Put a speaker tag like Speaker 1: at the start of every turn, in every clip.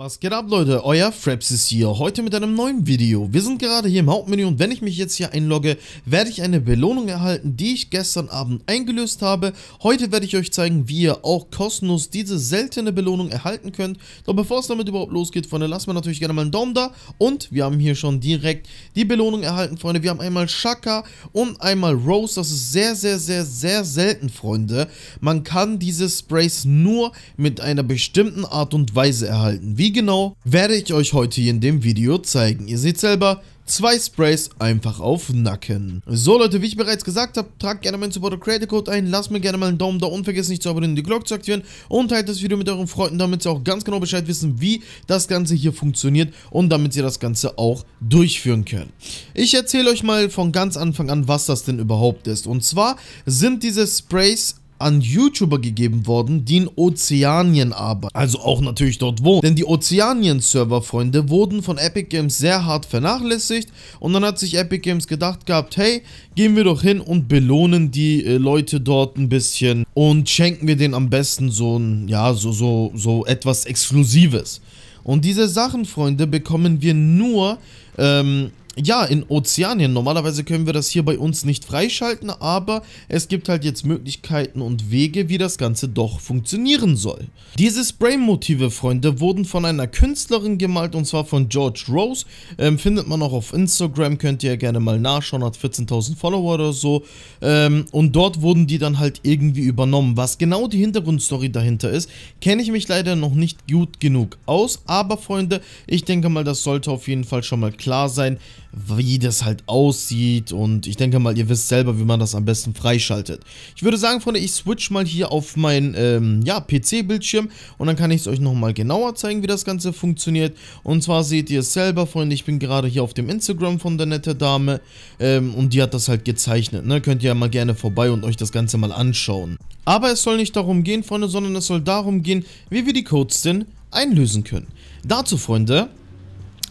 Speaker 1: Was geht ab Leute, euer Fraps ist hier, heute mit einem neuen Video. Wir sind gerade hier im Hauptmenü und wenn ich mich jetzt hier einlogge, werde ich eine Belohnung erhalten, die ich gestern Abend eingelöst habe. Heute werde ich euch zeigen, wie ihr auch kostenlos diese seltene Belohnung erhalten könnt. Doch bevor es damit überhaupt losgeht, Freunde, lasst mir natürlich gerne mal einen Daumen da. Und wir haben hier schon direkt die Belohnung erhalten, Freunde. Wir haben einmal Shaka und einmal Rose, das ist sehr, sehr, sehr, sehr selten, Freunde. Man kann diese Sprays nur mit einer bestimmten Art und Weise erhalten. Wie wie genau, werde ich euch heute hier in dem Video zeigen. Ihr seht selber, zwei Sprays einfach auf Nacken. So Leute, wie ich bereits gesagt habe, tragt gerne meinen Supporter Creator Code ein, lasst mir gerne mal einen Daumen da und vergesst nicht zu abonnieren, die Glocke zu aktivieren und teilt das Video mit euren Freunden, damit sie auch ganz genau Bescheid wissen, wie das Ganze hier funktioniert und damit sie das Ganze auch durchführen können. Ich erzähle euch mal von ganz Anfang an, was das denn überhaupt ist. Und zwar sind diese Sprays an YouTuber gegeben worden, die in Ozeanien arbeiten. Also auch natürlich dort wohnen. Denn die Ozeanien-Server, Freunde, wurden von Epic Games sehr hart vernachlässigt und dann hat sich Epic Games gedacht gehabt, hey, gehen wir doch hin und belohnen die äh, Leute dort ein bisschen und schenken wir denen am besten so ein, ja, so, so, so etwas Exklusives. Und diese Sachen, Freunde, bekommen wir nur, ähm, ja, in Ozeanien. Normalerweise können wir das hier bei uns nicht freischalten, aber es gibt halt jetzt Möglichkeiten und Wege, wie das Ganze doch funktionieren soll. Diese Spray-Motive, Freunde, wurden von einer Künstlerin gemalt und zwar von George Rose. Ähm, findet man auch auf Instagram, könnt ihr ja gerne mal nachschauen, hat 14.000 Follower oder so. Ähm, und dort wurden die dann halt irgendwie übernommen. Was genau die Hintergrundstory dahinter ist, kenne ich mich leider noch nicht gut genug aus, aber Freunde, ich denke mal, das sollte auf jeden Fall schon mal klar sein, wie das halt aussieht und ich denke mal, ihr wisst selber, wie man das am besten freischaltet. Ich würde sagen, Freunde, ich switch mal hier auf meinen ähm, ja, PC-Bildschirm und dann kann ich es euch nochmal genauer zeigen, wie das Ganze funktioniert. Und zwar seht ihr es selber, Freunde, ich bin gerade hier auf dem Instagram von der nette Dame ähm, und die hat das halt gezeichnet. Ne? Könnt ihr ja mal gerne vorbei und euch das Ganze mal anschauen. Aber es soll nicht darum gehen, Freunde, sondern es soll darum gehen, wie wir die Codes denn einlösen können. Dazu, Freunde,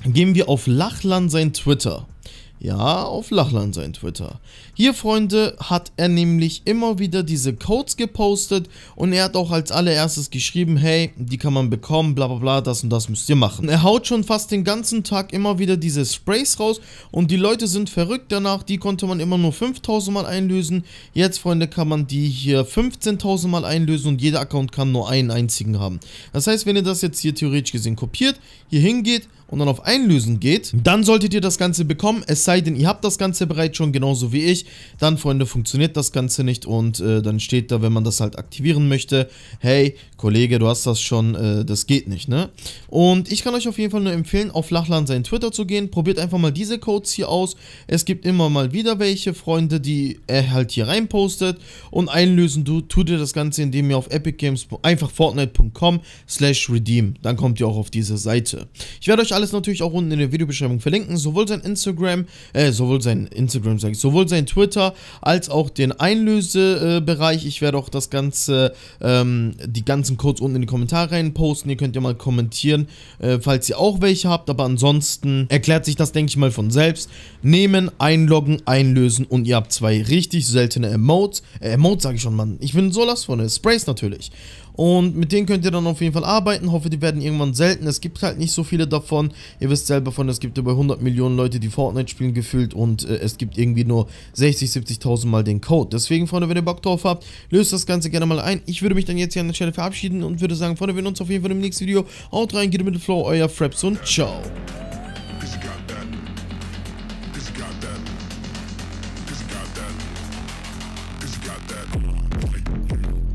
Speaker 1: gehen wir auf Lachlan sein Twitter. Ja, auf Lachlan sein Twitter. Hier, Freunde, hat er nämlich immer wieder diese Codes gepostet und er hat auch als allererstes geschrieben, hey, die kann man bekommen, bla bla bla, das und das müsst ihr machen. Er haut schon fast den ganzen Tag immer wieder diese Sprays raus und die Leute sind verrückt danach, die konnte man immer nur 5000 Mal einlösen. Jetzt, Freunde, kann man die hier 15.000 Mal einlösen und jeder Account kann nur einen einzigen haben. Das heißt, wenn ihr das jetzt hier theoretisch gesehen kopiert, hier hingeht, und dann auf Einlösen geht, dann solltet ihr das Ganze bekommen, es sei denn, ihr habt das Ganze bereits schon, genauso wie ich, dann, Freunde, funktioniert das Ganze nicht und äh, dann steht da, wenn man das halt aktivieren möchte, hey, Kollege, du hast das schon, äh, das geht nicht, ne? Und ich kann euch auf jeden Fall nur empfehlen, auf Lachlan seinen Twitter zu gehen, probiert einfach mal diese Codes hier aus, es gibt immer mal wieder welche, Freunde, die er halt hier reinpostet und einlösen du, tut ihr das Ganze, indem ihr auf Epic Games einfach fortnite.com slash redeem, dann kommt ihr auch auf diese Seite. Ich werde euch alles natürlich auch unten in der Videobeschreibung verlinken. Sowohl sein Instagram, äh, sowohl sein Instagram, sag ich, sowohl sein Twitter als auch den Einlösebereich. ich werde auch das Ganze, ähm, die ganzen Codes unten in die Kommentare rein posten. Ihr könnt ja mal kommentieren, äh, falls ihr auch welche habt. Aber ansonsten erklärt sich das, denke ich mal, von selbst. Nehmen, einloggen, einlösen und ihr habt zwei richtig seltene Emotes. Äh, Emotes sage ich schon, Mann. Ich bin so lost von den Sprays natürlich. Und mit denen könnt ihr dann auf jeden Fall arbeiten. Hoffe, die werden irgendwann selten. Es gibt halt nicht so viele davon. Millionen. Ihr wisst selber von, es gibt über 100 Millionen Leute, die Fortnite spielen gefühlt und äh, es gibt irgendwie nur 60, 70.000 Mal den Code. Deswegen, Freunde, wenn ihr Bock drauf habt, löst das Ganze gerne mal ein. Ich würde mich dann jetzt hier an der Stelle verabschieden und würde sagen, Freunde, wir sehen uns auf jeden Fall im nächsten Video. Haut rein, geht mit dem Flow, euer Fraps und ciao. got that.